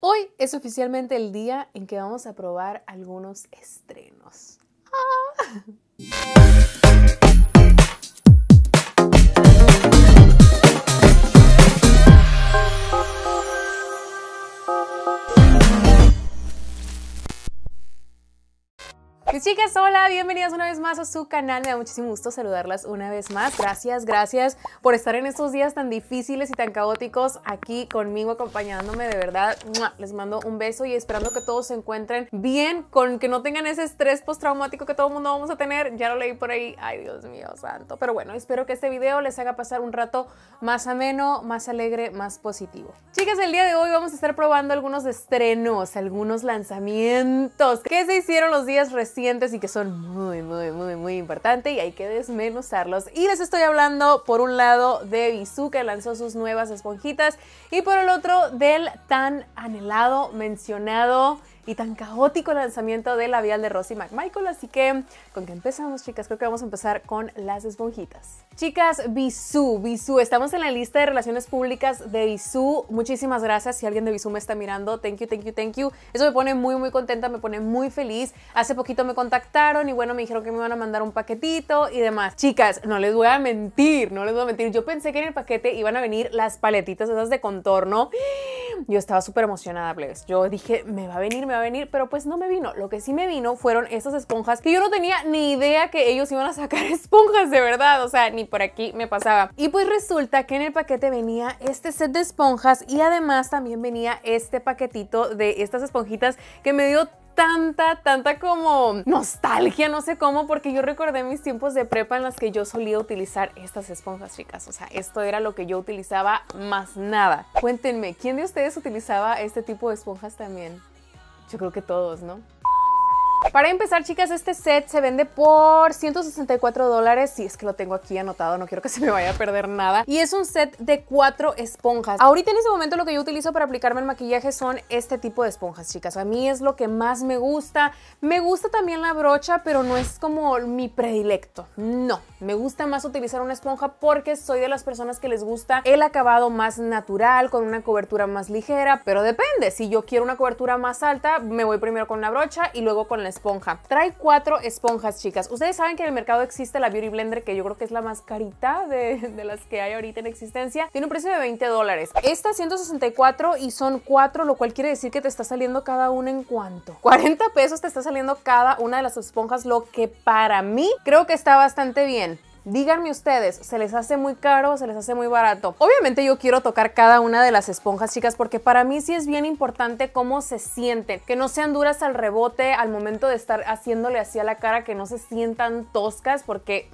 Hoy es oficialmente el día en que vamos a probar algunos estrenos. ¡Ah! chicas, hola, bienvenidas una vez más a su canal. Me da muchísimo gusto saludarlas una vez más. Gracias, gracias por estar en estos días tan difíciles y tan caóticos aquí conmigo, acompañándome de verdad. Les mando un beso y esperando que todos se encuentren bien, con que no tengan ese estrés postraumático que todo el mundo vamos a tener. Ya lo leí por ahí. Ay, Dios mío, santo. Pero bueno, espero que este video les haga pasar un rato más ameno, más alegre, más positivo. Chicas, el día de hoy vamos a estar probando algunos estrenos, algunos lanzamientos que se hicieron los días recientes y que son muy, muy, muy, muy importantes y hay que desmenuzarlos. Y les estoy hablando por un lado de Bisú que lanzó sus nuevas esponjitas y por el otro del tan anhelado, mencionado y tan caótico el lanzamiento de vial de Rosy McMichael. Así que, ¿con qué empezamos, chicas? Creo que vamos a empezar con las esponjitas. Chicas, Bisú, Bisú, estamos en la lista de relaciones públicas de Bisú. Muchísimas gracias si alguien de Bisú me está mirando. Thank you, thank you, thank you. Eso me pone muy, muy contenta, me pone muy feliz. Hace poquito me contactaron y bueno, me dijeron que me iban a mandar un paquetito y demás. Chicas, no les voy a mentir, no les voy a mentir. Yo pensé que en el paquete iban a venir las paletitas esas de contorno. Yo estaba súper emocionada, plebes. Yo dije, me va a venir, me va a venir, pero pues no me vino. Lo que sí me vino fueron estas esponjas que yo no tenía ni idea que ellos iban a sacar esponjas de verdad, o sea, ni por aquí me pasaba. Y pues resulta que en el paquete venía este set de esponjas y además también venía este paquetito de estas esponjitas que me dio tanta, tanta como nostalgia, no sé cómo, porque yo recordé mis tiempos de prepa en las que yo solía utilizar estas esponjas, chicas. O sea, esto era lo que yo utilizaba más nada. Cuéntenme, ¿quién de ustedes utilizaba este tipo de esponjas también? Yo creo que todos, ¿no? Para empezar, chicas, este set se vende por 164 dólares. Si es que lo tengo aquí anotado, no quiero que se me vaya a perder nada. Y es un set de cuatro esponjas. Ahorita en este momento lo que yo utilizo para aplicarme el maquillaje son este tipo de esponjas, chicas. A mí es lo que más me gusta. Me gusta también la brocha, pero no es como mi predilecto. No, me gusta más utilizar una esponja porque soy de las personas que les gusta el acabado más natural, con una cobertura más ligera, pero depende. Si yo quiero una cobertura más alta, me voy primero con la brocha y luego con la esponja. Trae cuatro esponjas, chicas. Ustedes saben que en el mercado existe la Beauty Blender, que yo creo que es la más carita de, de las que hay ahorita en existencia. Tiene un precio de 20 dólares. Esta 164 y son cuatro, lo cual quiere decir que te está saliendo cada una en cuánto. 40 pesos te está saliendo cada una de las esponjas, lo que para mí creo que está bastante bien. Díganme ustedes, ¿se les hace muy caro o se les hace muy barato? Obviamente yo quiero tocar cada una de las esponjas, chicas, porque para mí sí es bien importante cómo se sienten, que no sean duras al rebote al momento de estar haciéndole así a la cara, que no se sientan toscas, porque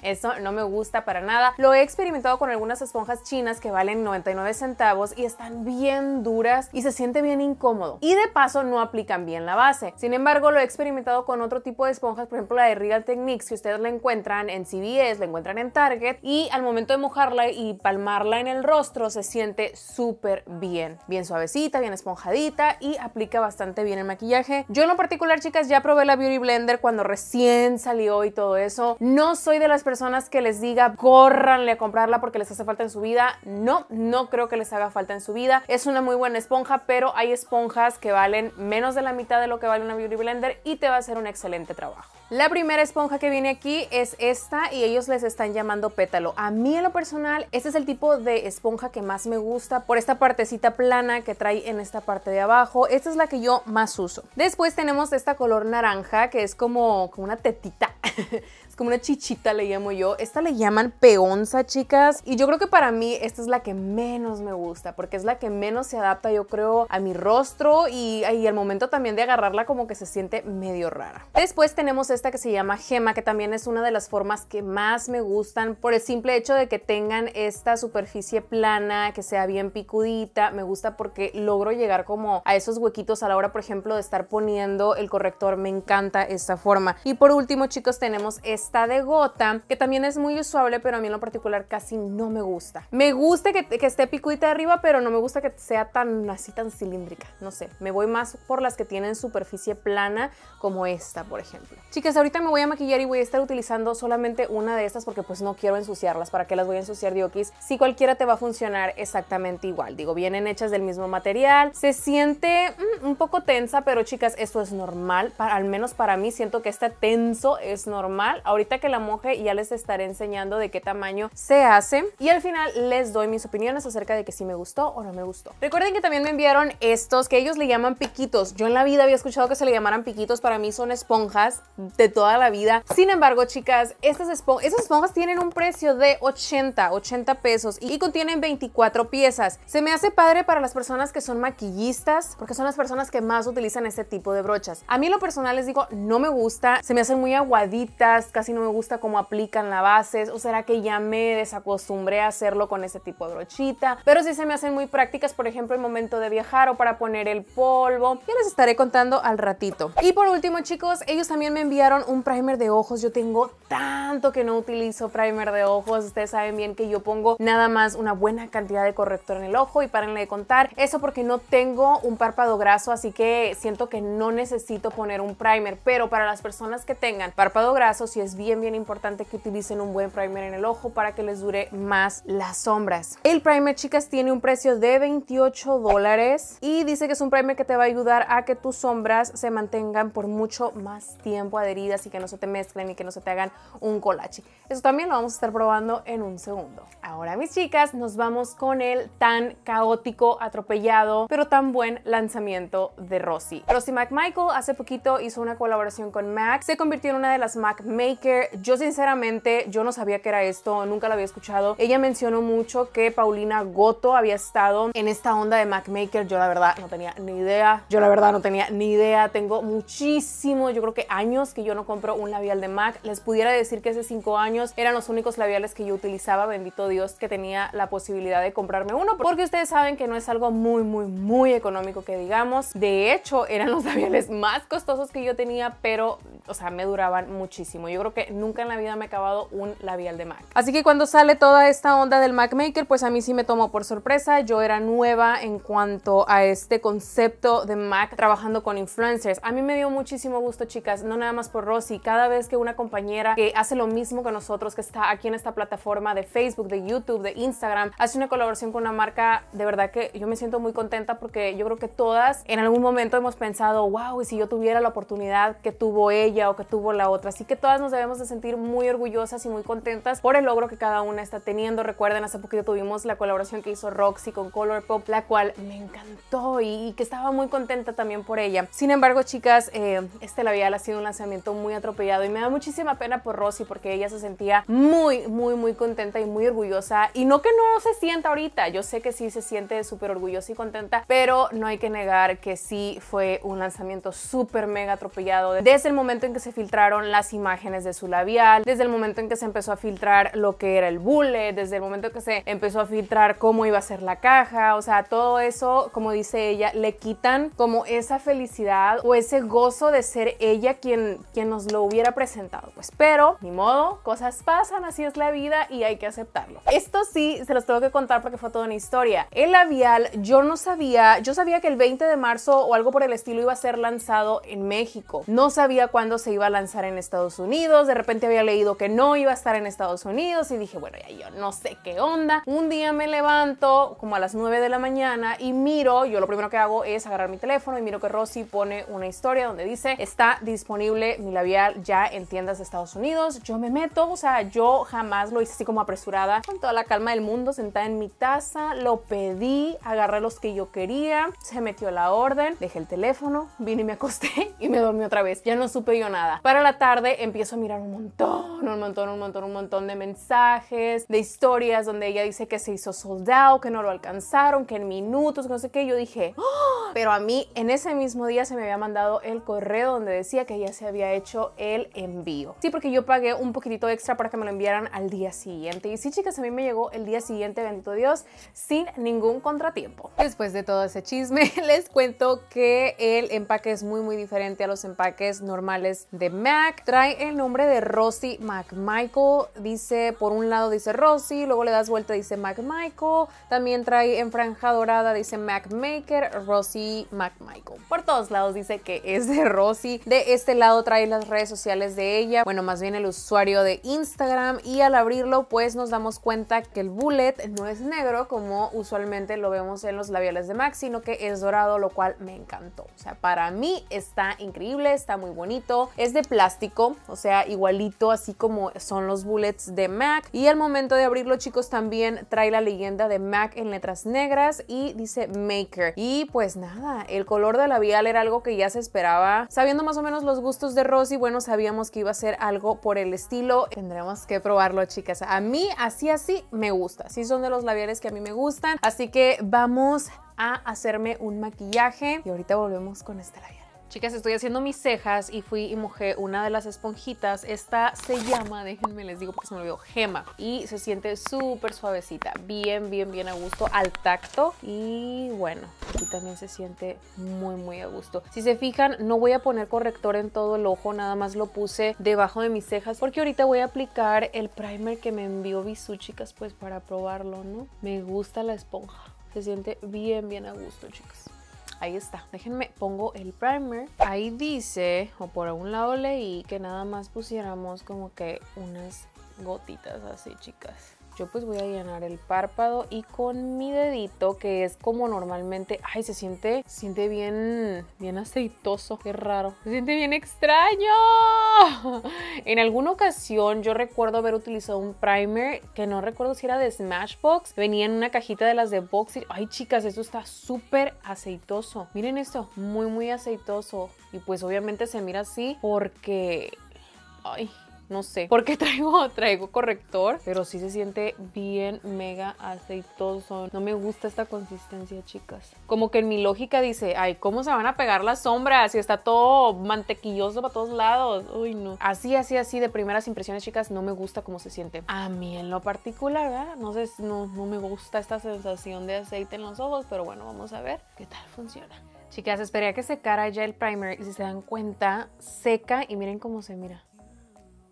eso no me gusta para nada. Lo he experimentado con algunas esponjas chinas que valen 99 centavos y están bien duras y se siente bien incómodo. Y de paso no aplican bien la base. Sin embargo, lo he experimentado con otro tipo de esponjas, por ejemplo la de Real Techniques, que ustedes la encuentran en CVS la encuentran en Target y al momento de mojarla y palmarla en el rostro se siente súper bien, bien suavecita, bien esponjadita y aplica bastante bien el maquillaje. Yo en lo particular, chicas, ya probé la Beauty Blender cuando recién salió y todo eso. No soy de las personas que les diga, córranle a comprarla porque les hace falta en su vida. No, no creo que les haga falta en su vida. Es una muy buena esponja, pero hay esponjas que valen menos de la mitad de lo que vale una Beauty Blender y te va a hacer un excelente trabajo. La primera esponja que viene aquí es esta y ellos les están llamando pétalo. A mí en lo personal, este es el tipo de esponja que más me gusta por esta partecita plana que trae en esta parte de abajo. Esta es la que yo más uso. Después tenemos esta color naranja que es como, una tetita como una chichita le llamo yo. Esta le llaman peonza, chicas. Y yo creo que para mí esta es la que menos me gusta porque es la que menos se adapta, yo creo, a mi rostro y, y al momento también de agarrarla como que se siente medio rara. Después tenemos esta que se llama gema, que también es una de las formas que más me gustan por el simple hecho de que tengan esta superficie plana, que sea bien picudita. Me gusta porque logro llegar como a esos huequitos a la hora, por ejemplo, de estar poniendo el corrector. Me encanta esta forma. Y por último, chicos, tenemos esta está de gota, que también es muy usable, pero a mí en lo particular casi no me gusta. Me gusta que, esté picuita de arriba, pero no me gusta que sea tan así, tan cilíndrica. No sé, me voy más por las que tienen superficie plana, como esta, por ejemplo. Chicas, ahorita me voy a maquillar y voy a estar utilizando solamente una de estas porque pues no quiero ensuciarlas. ¿Para qué las voy a ensuciar, Diokis? Si cualquiera te va a funcionar exactamente igual. Digo, vienen hechas del mismo material. Se siente mm, un poco tensa, pero chicas, esto es normal. al menos para mí siento que este tenso es normal ahorita que la moje ya les estaré enseñando de qué tamaño se hace y al final les doy mis opiniones acerca de que si me gustó o no me gustó. Recuerden que también me enviaron estos que ellos le llaman piquitos. Yo en la vida había escuchado que se le llamaran piquitos, para mí son esponjas de toda la vida. Sin embargo, chicas, estas esponjas tienen un precio de 80, 80 pesos y contienen 24 piezas. Se me hace padre para las personas que son maquillistas porque son las personas que más utilizan este tipo de brochas. A mí lo personal les digo, no me gusta, se me hacen muy aguaditas, casi si no me gusta cómo aplican la base, o será que ya me desacostumbré a hacerlo con ese tipo de brochita, pero si se me hacen muy prácticas, por ejemplo, en momento de viajar o para poner el polvo, ya les estaré contando al ratito. Y por último, chicos, ellos también me enviaron un primer de ojos, yo tengo tanto que no utilizo primer de ojos, ustedes saben bien que yo pongo nada más una buena cantidad de corrector en el ojo y párenle de contar, eso porque no tengo un párpado graso, así que siento que no necesito poner un primer, pero para las personas que tengan párpado graso, si es bien, bien importante que utilicen un buen primer en el ojo para que les dure más las sombras. El primer, chicas, tiene un precio de 28 dólares y dice que es un primer que te va a ayudar a que tus sombras se mantengan por mucho más tiempo adheridas y que no se te mezclen y que no se te hagan un colachi Eso también lo vamos a estar probando en un segundo. Ahora, mis chicas, nos vamos con el tan caótico, atropellado, pero tan buen lanzamiento de Rosy. Rosy McMichael hace poquito hizo una colaboración con MAC, se convirtió en una de las MAC Makers yo sinceramente, yo no sabía que era esto, nunca lo había escuchado. Ella mencionó mucho que Paulina Goto había estado en esta onda de Mac Maker. Yo la verdad no tenía ni idea. Yo la verdad no tenía ni idea. Tengo muchísimo, yo creo que años que yo no compro un labial de MAC. Les pudiera decir que hace cinco años eran los únicos labiales que yo utilizaba. Bendito Dios que tenía la posibilidad de comprarme uno. Porque ustedes saben que no es algo muy, muy, muy económico que digamos. De hecho, eran los labiales más costosos que yo tenía, pero, o sea, me duraban muchísimo. Yo creo que nunca en la vida me he acabado un labial de MAC. Así que cuando sale toda esta onda del MAC Maker, pues a mí sí me tomó por sorpresa. Yo era nueva en cuanto a este concepto de MAC trabajando con influencers. A mí me dio muchísimo gusto, chicas, no nada más por Rosy. Cada vez que una compañera que hace lo mismo que nosotros, que está aquí en esta plataforma de Facebook, de YouTube, de Instagram, hace una colaboración con una marca, de verdad que yo me siento muy contenta porque yo creo que todas en algún momento hemos pensado, wow, y si yo tuviera la oportunidad que tuvo ella o que tuvo la otra. Así que todas nos debemos de sentir muy orgullosas y muy contentas por el logro que cada una está teniendo. Recuerden, hace poquito tuvimos la colaboración que hizo Roxy con Colourpop, la cual me encantó y, que estaba muy contenta también por ella. Sin embargo, chicas, eh, este labial ha sido un lanzamiento muy atropellado y me da muchísima pena por Rosy porque ella se sentía muy, muy, muy contenta y muy orgullosa. Y no que no se sienta ahorita, yo sé que sí se siente súper orgullosa y contenta, pero no hay que negar que sí fue un lanzamiento súper mega atropellado desde el momento en que se filtraron las imágenes de su labial, desde el momento en que se empezó a filtrar lo que era el bullet, desde el momento que se empezó a filtrar cómo iba a ser la caja, o sea, todo eso, como dice ella, le quitan como esa felicidad o ese gozo de ser ella quien, quien nos lo hubiera presentado. Pues, pero, ni modo, cosas pasan, así es la vida y hay que aceptarlo. Esto sí, se los tengo que contar porque fue toda una historia. El labial, yo no sabía, yo sabía que el 20 de marzo o algo por el estilo iba a ser lanzado en México. No sabía cuándo se iba a lanzar en Estados Unidos de repente había leído que no iba a estar en Estados Unidos y dije, bueno, ya yo no sé qué onda. Un día me levanto como a las 9 de la mañana y miro, yo lo primero que hago es agarrar mi teléfono y miro que Rosy pone una historia donde dice, está disponible mi labial ya en tiendas de Estados Unidos. Yo me meto, o sea, yo jamás lo hice así como apresurada, con toda la calma del mundo, sentada en mi taza, lo pedí, agarré los que yo quería, se metió la orden, dejé el teléfono, vine y me acosté y me dormí otra vez. Ya no supe yo nada. Para la tarde empiezo mi un montón, un montón, un montón, un montón de mensajes, de historias donde ella dice que se hizo soldado, que no lo alcanzaron, que en minutos, no sé qué. Yo dije, ¡Ah!". pero a mí en ese mismo día se me había mandado el correo donde decía que ya se había hecho el envío. Sí, porque yo pagué un poquitito extra para que me lo enviaran al día siguiente. Y sí, chicas, a mí me llegó el día siguiente, bendito Dios, sin ningún contratiempo. Después de todo ese chisme, les cuento que el empaque es muy, muy diferente a los empaques normales de MAC. Trae el nombre de Rosy McMichael dice, por un lado dice Rosy, luego le das vuelta dice McMichael, también trae en franja dorada dice MacMaker, Rosy McMichael. Por todos lados dice que es de Rosy, de este lado trae las redes sociales de ella, bueno más bien el usuario de Instagram y al abrirlo pues nos damos cuenta que el bullet no es negro como usualmente lo vemos en los labiales de MAC, sino que es dorado, lo cual me encantó. O sea, para mí está increíble, está muy bonito, es de plástico, o sea, igualito así como son los bullets de MAC. Y al momento de abrirlo, chicos, también trae la leyenda de MAC en letras negras y dice Maker. Y pues nada, el color de labial era algo que ya se esperaba. Sabiendo más o menos los gustos de Rosy, bueno, sabíamos que iba a ser algo por el estilo. Tendremos que probarlo, chicas. A mí así así me gusta. Sí son de los labiales que a mí me gustan. Así que vamos a hacerme un maquillaje y ahorita volvemos con este labial Chicas, estoy haciendo mis cejas y fui y mojé una de las esponjitas. Esta se llama, déjenme les digo porque se me olvidó, gema. Y se siente súper suavecita, bien, bien, bien a gusto al tacto. Y bueno, aquí también se siente muy, muy a gusto. Si se fijan, no voy a poner corrector en todo el ojo, nada más lo puse debajo de mis cejas. Porque ahorita voy a aplicar el primer que me envió Bisú, chicas, pues para probarlo, ¿no? Me gusta la esponja. Se siente bien, bien a gusto, chicas. Ahí está. Déjenme, pongo el primer. Ahí dice, o por algún lado leí, que nada más pusiéramos como que unas gotitas así, chicas. Yo pues voy a llenar el párpado y con mi dedito, que es como normalmente, ay, se siente, siente bien, bien aceitoso, qué raro, se siente bien extraño. en alguna ocasión yo recuerdo haber utilizado un primer que no recuerdo si era de Smashbox, venía en una cajita de las de Boxy. Ay, chicas, esto está súper aceitoso. Miren esto, muy, muy aceitoso. Y pues obviamente se mira así porque... Ay, no sé por qué traigo, traigo corrector, pero sí se siente bien mega aceitoso. No me gusta esta consistencia, chicas. Como que en mi lógica dice, ay, ¿cómo se van a pegar las sombras? Si está todo mantequilloso para todos lados. Uy, no. Así, así, así, de primeras impresiones, chicas, no me gusta cómo se siente. A mí en lo particular, ¿verdad? No sé, no, no me gusta esta sensación de aceite en los ojos, pero bueno, vamos a ver qué tal funciona. Chicas, esperé a que secara ya el primer y si se dan cuenta, seca y miren cómo se mira.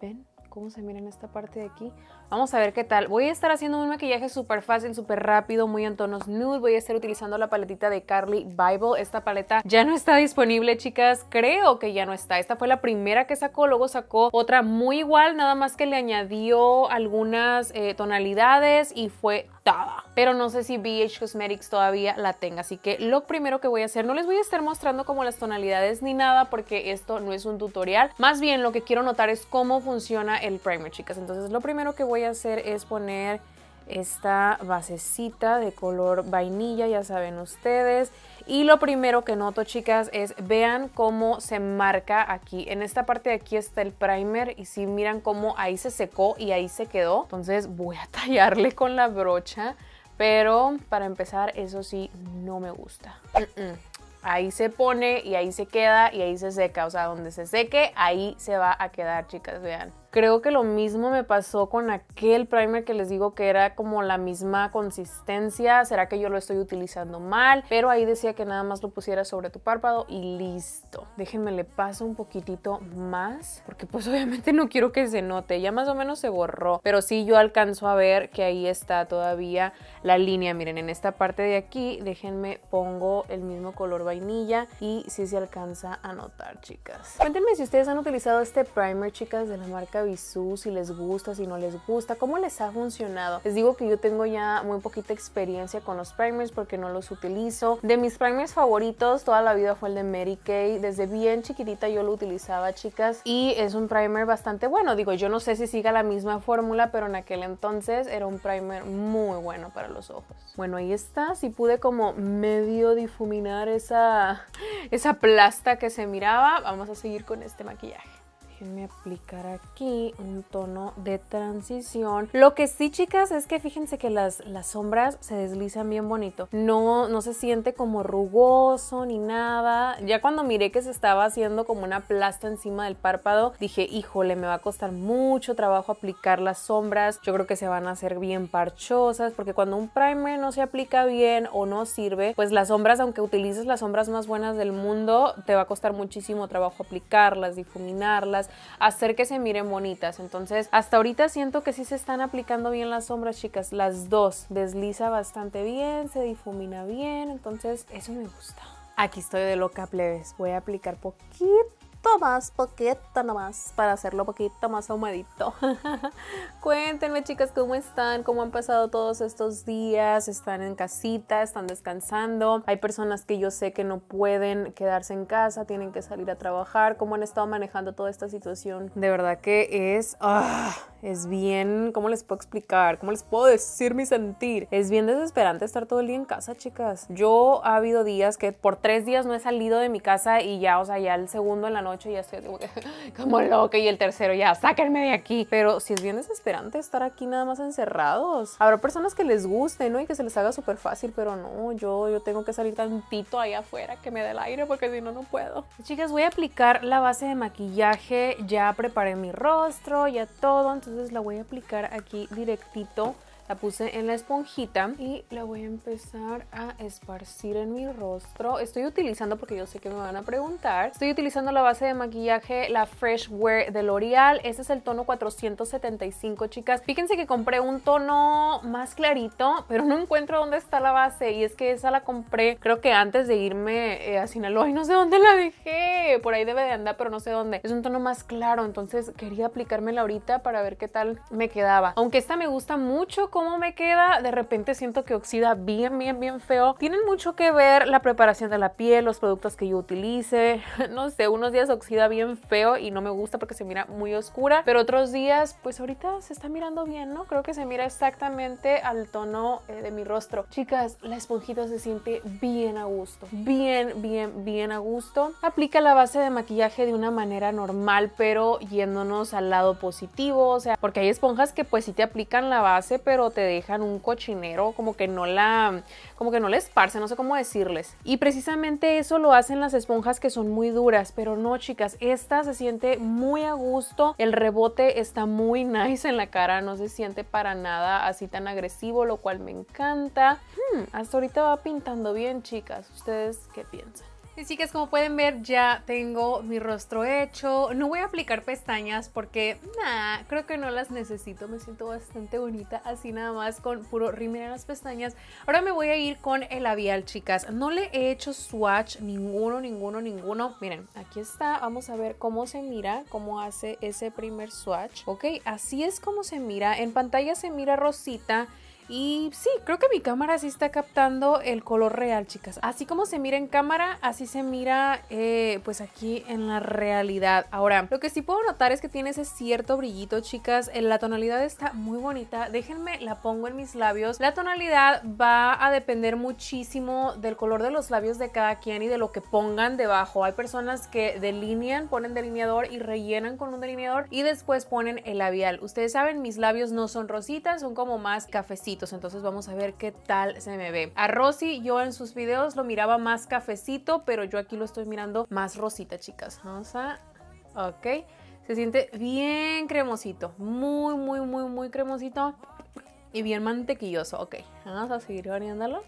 ¿Ven cómo se mira en esta parte de aquí? Vamos a ver qué tal. Voy a estar haciendo un maquillaje súper fácil, súper rápido, muy en tonos nude. Voy a estar utilizando la paletita de Carly Bible. Esta paleta ya no está disponible, chicas. Creo que ya no está. Esta fue la primera que sacó, luego sacó otra muy igual, nada más que le añadió algunas eh, tonalidades y fue toda. Pero no sé si BH Cosmetics todavía la tenga, así que lo primero que voy a hacer, no les voy a estar mostrando como las tonalidades ni nada porque esto no es un tutorial. Más bien lo que quiero notar es cómo funciona el primer, chicas. Entonces lo primero que voy a hacer es poner esta basecita de color vainilla, ya saben ustedes. Y lo primero que noto, chicas, es vean cómo se marca aquí. En esta parte de aquí está el primer y si miran cómo ahí se secó y ahí se quedó. Entonces voy a tallarle con la brocha, pero para empezar, eso sí, no me gusta. Ahí se pone y ahí se queda y ahí se seca. O sea, donde se seque, ahí se va a quedar, chicas, vean. Creo que lo mismo me pasó con aquel primer que les digo que era como la misma consistencia. ¿Será que yo lo estoy utilizando mal? Pero ahí decía que nada más lo pusiera sobre tu párpado y listo. Déjenme le paso un poquitito más porque pues obviamente no quiero que se note. Ya más o menos se borró, pero sí yo alcanzo a ver que ahí está todavía la línea. Miren, en esta parte de aquí, déjenme pongo el mismo color vainilla y sí se alcanza a notar, chicas. Cuéntenme si ustedes han utilizado este primer, chicas, de la marca y sus si les gusta, si no les gusta, cómo les ha funcionado. Les digo que yo tengo ya muy poquita experiencia con los primers porque no los utilizo. De mis primers favoritos toda la vida fue el de Mary Kay. Desde bien chiquitita yo lo utilizaba, chicas, y es un primer bastante bueno. Digo, yo no sé si siga la misma fórmula, pero en aquel entonces era un primer muy bueno para los ojos. Bueno, ahí está. Si pude como medio difuminar esa, esa plasta que se miraba, vamos a seguir con este maquillaje. Déjenme aplicar aquí un tono de transición. Lo que sí, chicas, es que fíjense que las, las sombras se deslizan bien bonito. No, no se siente como rugoso ni nada. Ya cuando miré que se estaba haciendo como una plasta encima del párpado, dije, híjole, me va a costar mucho trabajo aplicar las sombras. Yo creo que se van a hacer bien parchosas porque cuando un primer no se aplica bien o no sirve, pues las sombras, aunque utilices las sombras más buenas del mundo, te va a costar muchísimo trabajo aplicarlas, difuminarlas hacer que se miren bonitas. Entonces, hasta ahorita siento que sí se están aplicando bien las sombras, chicas. Las dos. Desliza bastante bien, se difumina bien. Entonces, eso me gusta. Aquí estoy de loca, plebes. Voy a aplicar poquito poquito más, poquito nomás, para hacerlo poquito más ahumadito. Cuéntenme chicas cómo están, cómo han pasado todos estos días, están en casita, están descansando. Hay personas que yo sé que no pueden quedarse en casa, tienen que salir a trabajar, cómo han estado manejando toda esta situación. De verdad que es... Ah, es bien, ¿cómo les puedo explicar? ¿Cómo les puedo decir mi sentir? Es bien desesperante estar todo el día en casa, chicas. Yo ha habido días que por tres días no he salido de mi casa y ya, o sea, ya el segundo en la noche ya estoy como, loca y el tercero ya, sáquenme de aquí. Pero si es bien desesperante estar aquí nada más encerrados. Habrá personas que les guste, ¿no? Y que se les haga súper fácil, pero no, yo, yo tengo que salir tantito ahí afuera que me dé el aire porque si no, no puedo. Chicas, voy a aplicar la base de maquillaje, ya preparé mi rostro, ya todo, entonces la voy a aplicar aquí directito la puse en la esponjita y la voy a empezar a esparcir en mi rostro. Estoy utilizando, porque yo sé que me van a preguntar, estoy utilizando la base de maquillaje, la Fresh Wear de L'Oreal. Este es el tono 475, chicas. Fíjense que compré un tono más clarito, pero no encuentro dónde está la base. Y es que esa la compré, creo que antes de irme eh, a Sinaloa. Y no sé dónde la dejé. Por ahí debe de andar, pero no sé dónde. Es un tono más claro, entonces quería aplicármela ahorita para ver qué tal me quedaba. Aunque esta me gusta mucho cómo me queda, de repente siento que oxida bien, bien, bien feo. Tienen mucho que ver la preparación de la piel, los productos que yo utilice. No sé, unos días oxida bien feo y no me gusta porque se mira muy oscura, pero otros días, pues ahorita se está mirando bien, ¿no? Creo que se mira exactamente al tono eh, de mi rostro. Chicas, la esponjita se siente bien a gusto, bien, bien, bien a gusto. Aplica la base de maquillaje de una manera normal, pero yéndonos al lado positivo, o sea, porque hay esponjas que pues sí te aplican la base, pero te dejan un cochinero, como que no la, como que no le esparce, no sé cómo decirles. Y precisamente eso lo hacen las esponjas que son muy duras, pero no chicas, esta se siente muy a gusto, el rebote está muy nice en la cara, no se siente para nada así tan agresivo, lo cual me encanta. Hmm, hasta ahorita va pintando bien chicas, ¿ustedes qué piensan? Y chicas, como pueden ver, ya tengo mi rostro hecho. No voy a aplicar pestañas porque, nada, creo que no las necesito. Me siento bastante bonita así nada más con puro rímel en las pestañas. Ahora me voy a ir con el labial, chicas. No le he hecho swatch ninguno, ninguno, ninguno. Miren, aquí está. Vamos a ver cómo se mira, cómo hace ese primer swatch. Ok, así es como se mira. En pantalla se mira rosita. Y sí, creo que mi cámara sí está captando el color real, chicas. Así como se mira en cámara, así se mira eh, pues aquí en la realidad. Ahora, lo que sí puedo notar es que tiene ese cierto brillito, chicas. Eh, la tonalidad está muy bonita. Déjenme, la pongo en mis labios. La tonalidad va a depender muchísimo del color de los labios de cada quien y de lo que pongan debajo. Hay personas que delinean, ponen delineador y rellenan con un delineador y después ponen el labial. Ustedes saben, mis labios no son rositas, son como más cafecitos entonces vamos a ver qué tal se me ve. A Rosy yo en sus videos lo miraba más cafecito, pero yo aquí lo estoy mirando más rosita, chicas. Vamos a... Ok. Se siente bien cremosito, muy, muy, muy, muy cremosito. Y bien mantequilloso. Ok, vamos a seguir poniéndolo.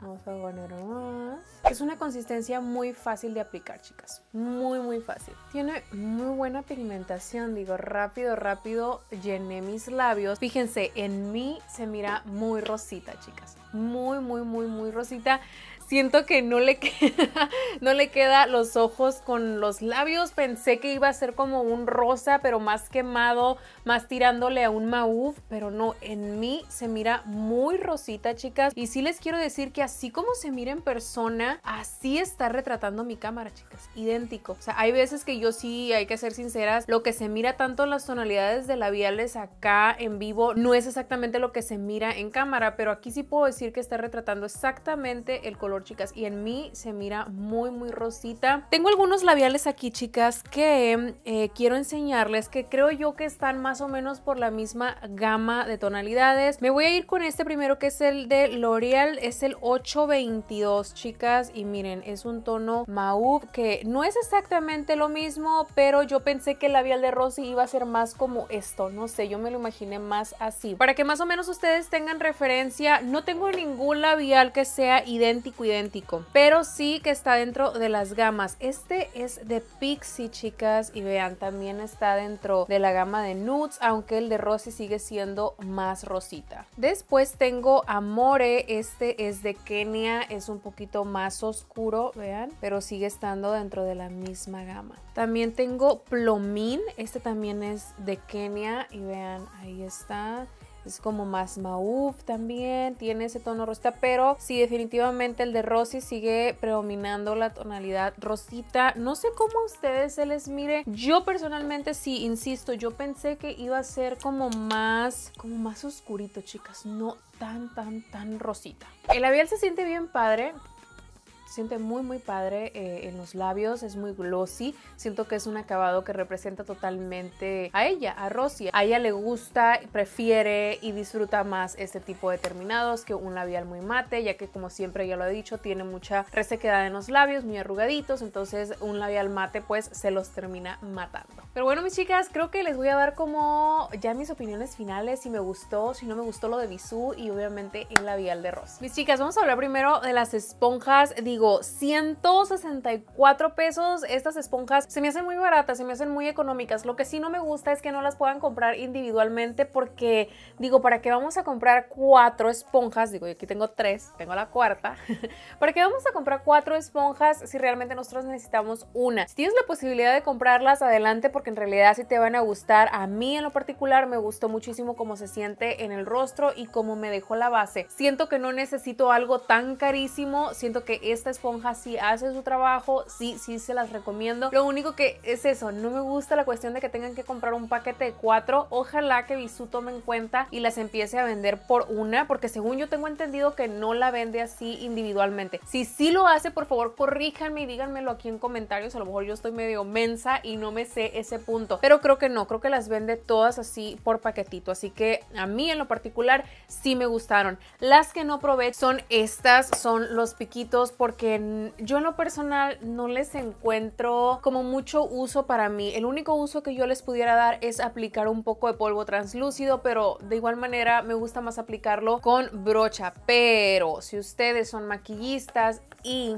Vamos a poner más. Es una consistencia muy fácil de aplicar, chicas. Muy, muy fácil. Tiene muy buena pigmentación. Digo, rápido, rápido llené mis labios. Fíjense, en mí se mira muy rosita, chicas. Muy, muy, muy, muy rosita siento que no le, queda, no le queda los ojos con los labios. Pensé que iba a ser como un rosa, pero más quemado, más tirándole a un mauve, pero no, en mí se mira muy rosita, chicas. Y sí les quiero decir que así como se mira en persona, así está retratando mi cámara, chicas. Idéntico. O sea, hay veces que yo sí, hay que ser sinceras, lo que se mira tanto en las tonalidades de labiales acá en vivo no es exactamente lo que se mira en cámara, pero aquí sí puedo decir que está retratando exactamente el color chicas. Y en mí se mira muy, muy rosita. Tengo algunos labiales aquí, chicas, que eh, quiero enseñarles que creo yo que están más o menos por la misma gama de tonalidades. Me voy a ir con este primero que es el de L'Oreal. Es el 822, chicas. Y miren, es un tono mauve que no es exactamente lo mismo, pero yo pensé que el labial de Rosy iba a ser más como esto. No sé, yo me lo imaginé más así. Para que más o menos ustedes tengan referencia, no tengo ningún labial que sea idéntico idéntico, pero sí que está dentro de las gamas. Este es de Pixie, chicas, y vean, también está dentro de la gama de nudes, aunque el de Rosy sigue siendo más rosita. Después tengo Amore, este es de Kenia, es un poquito más oscuro, vean, pero sigue estando dentro de la misma gama. También tengo Plomín, este también es de Kenia y vean, ahí está es como más mauve también, tiene ese tono rosita, pero sí, definitivamente el de Rosy sigue predominando la tonalidad rosita. No sé cómo a ustedes se les mire. Yo personalmente, sí, insisto, yo pensé que iba a ser como más, como más oscurito, chicas, no tan, tan, tan rosita. El labial se siente bien padre, siente muy muy padre eh, en los labios, es muy glossy, siento que es un acabado que representa totalmente a ella, a rosia A ella le gusta, prefiere y disfruta más este tipo de terminados que un labial muy mate, ya que como siempre ya lo he dicho, tiene mucha resequedad en los labios, muy arrugaditos, entonces un labial mate pues se los termina matando. Pero bueno mis chicas, creo que les voy a dar como ya mis opiniones finales, si me gustó, si no me gustó lo de Bisú y obviamente el labial de Rosy. Mis chicas, vamos a hablar primero de las esponjas, digo 164 pesos estas esponjas se me hacen muy baratas, se me hacen muy económicas. Lo que sí no me gusta es que no las puedan comprar individualmente porque digo, ¿para qué vamos a comprar cuatro esponjas? Digo, yo aquí tengo tres, tengo la cuarta. ¿Para qué vamos a comprar cuatro esponjas si realmente nosotros necesitamos una? Si tienes la posibilidad de comprarlas, adelante porque en realidad si te van a gustar. A mí en lo particular me gustó muchísimo cómo se siente en el rostro y cómo me dejó la base. Siento que no necesito algo tan carísimo, siento que esta esponja sí hace su trabajo, sí, sí se las recomiendo. Lo único que es eso, no me gusta la cuestión de que tengan que comprar un paquete de cuatro. Ojalá que Bisú tome en cuenta y las empiece a vender por una, porque según yo tengo entendido que no la vende así individualmente. Si sí lo hace, por favor, corríjanme y díganmelo aquí en comentarios. A lo mejor yo estoy medio mensa y no me sé ese punto, pero creo que no, creo que las vende todas así por paquetito. Así que a mí en lo particular sí me gustaron. Las que no probé son estas, son los piquitos, porque yo en lo personal no les encuentro como mucho uso para mí. El único uso que yo les pudiera dar es aplicar un poco de polvo translúcido, pero de igual manera me gusta más aplicarlo con brocha. Pero si ustedes son maquillistas y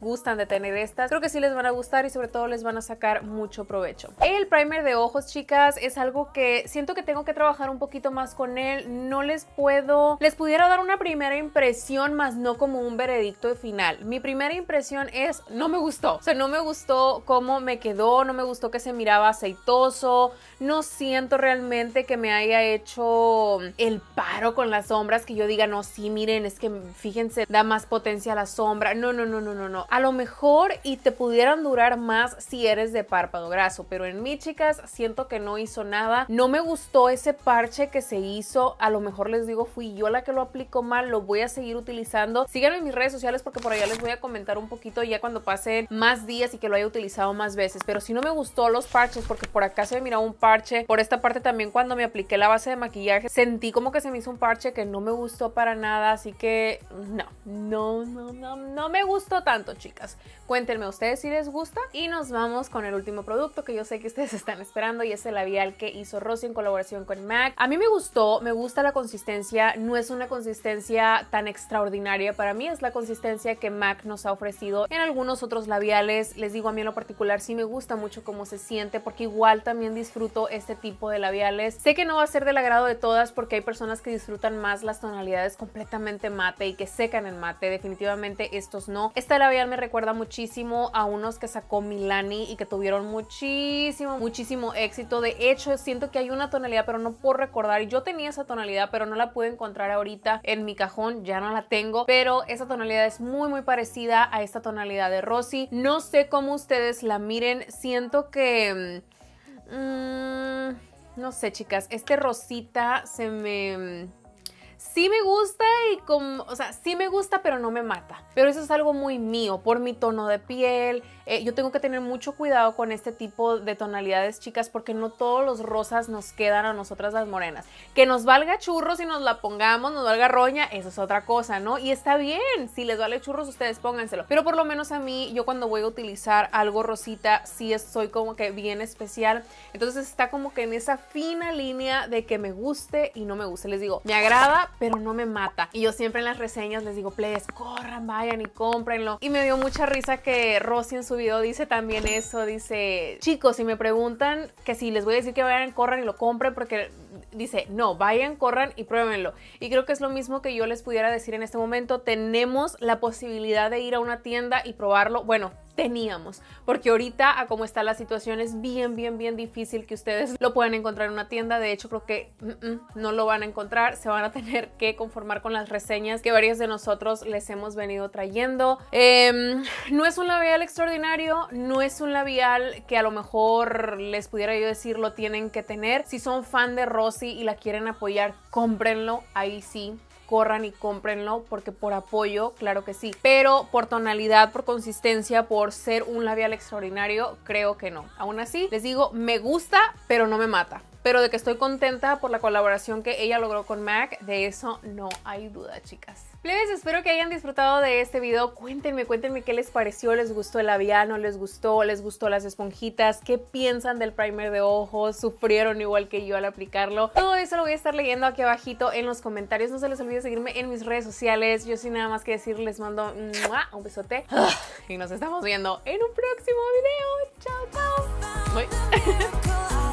gustan de tener estas, creo que sí les van a gustar y sobre todo les van a sacar mucho provecho. El primer de ojos, chicas, es algo que siento que tengo que trabajar un poquito más con él. No les puedo... Les pudiera dar una primera impresión, más no como un veredicto final. Mi primera impresión es no me gustó. O sea, no me gustó cómo me quedó, no me gustó que se miraba aceitoso, no siento realmente que me haya hecho el paro con las sombras, que yo diga, no, sí, miren, es que fíjense, da más potencia a la sombra. No, no, no, no, no, no a lo mejor y te pudieran durar más si eres de párpado graso, pero en mí chicas siento que no hizo nada, no me gustó ese parche que se hizo, a lo mejor les digo fui yo la que lo aplicó mal, lo voy a seguir utilizando, síganme en mis redes sociales porque por allá les voy a comentar un poquito ya cuando pasen más días y que lo haya utilizado más veces, pero si no me gustó los parches porque por acá se me miraba un parche, por esta parte también cuando me apliqué la base de maquillaje sentí como que se me hizo un parche que no me gustó para nada, así que no, no, no, no, no me gustó tanto chicas. Cuéntenme ustedes si les gusta y nos vamos con el último producto que yo sé que ustedes están esperando y es el labial que hizo Rosy en colaboración con MAC. A mí me gustó, me gusta la consistencia, no es una consistencia tan extraordinaria para mí, es la consistencia que MAC nos ha ofrecido en algunos otros labiales. Les digo, a mí en lo particular sí me gusta mucho cómo se siente porque igual también disfruto este tipo de labiales. Sé que no va a ser del agrado de todas porque hay personas que disfrutan más las tonalidades completamente mate y que secan en mate, definitivamente estos no. Este labial me recuerda muchísimo a unos que sacó Milani y que tuvieron muchísimo, muchísimo éxito. De hecho, siento que hay una tonalidad, pero no puedo recordar. Yo tenía esa tonalidad, pero no la pude encontrar ahorita en mi cajón. Ya no la tengo. Pero esa tonalidad es muy, muy parecida a esta tonalidad de Rosy. No sé cómo ustedes la miren. Siento que... Mm, mm, no sé, chicas. Este rosita se me sí me gusta y como, o sea, sí me gusta, pero no me mata. Pero eso es algo muy mío, por mi tono de piel, eh, yo tengo que tener mucho cuidado con este tipo de tonalidades, chicas, porque no todos los rosas nos quedan a nosotras las morenas. Que nos valga churros y nos la pongamos, nos valga roña, eso es otra cosa, ¿no? Y está bien, si les vale churros, ustedes pónganselo. Pero por lo menos a mí, yo cuando voy a utilizar algo rosita, sí soy como que bien especial. Entonces está como que en esa fina línea de que me guste y no me guste. Les digo, me agrada, pero no me mata. Y yo siempre en las reseñas les digo, please, corran, vayan y cómprenlo. Y me dio mucha risa que Rosy en su video dice también eso, dice, chicos, si me preguntan que si les voy a decir que vayan, corran y lo compren, porque dice, no, vayan, corran y pruébenlo. Y creo que es lo mismo que yo les pudiera decir en este momento, tenemos la posibilidad de ir a una tienda y probarlo, bueno, teníamos, porque ahorita a cómo está la situación es bien, bien, bien difícil que ustedes lo puedan encontrar en una tienda, de hecho creo que no lo van a encontrar, se van a tener que conformar con las reseñas que varios de nosotros les hemos venido trayendo. Em, no es un labial extraordinario, no es un labial que a lo mejor les pudiera yo decir lo tienen que tener, si son fan de Rosy y la quieren apoyar, cómprenlo, ahí sí, corran y cómprenlo, porque por apoyo, claro que sí, pero por tonalidad, por consistencia, por ser un labial extraordinario, creo que no. Aún así, les digo, me gusta, pero no me mata pero de que estoy contenta por la colaboración que ella logró con MAC, de eso no hay duda, chicas. Les espero que hayan disfrutado de este video. Cuéntenme, cuéntenme qué les pareció, les gustó el labial, les gustó, les gustó las esponjitas, qué piensan del primer de ojos, sufrieron igual que yo al aplicarlo. Todo eso lo voy a estar leyendo aquí abajito en los comentarios. No se les olvide seguirme en mis redes sociales. Yo sin nada más que decir, les mando un besote y nos estamos viendo en un próximo video. Chao, chao.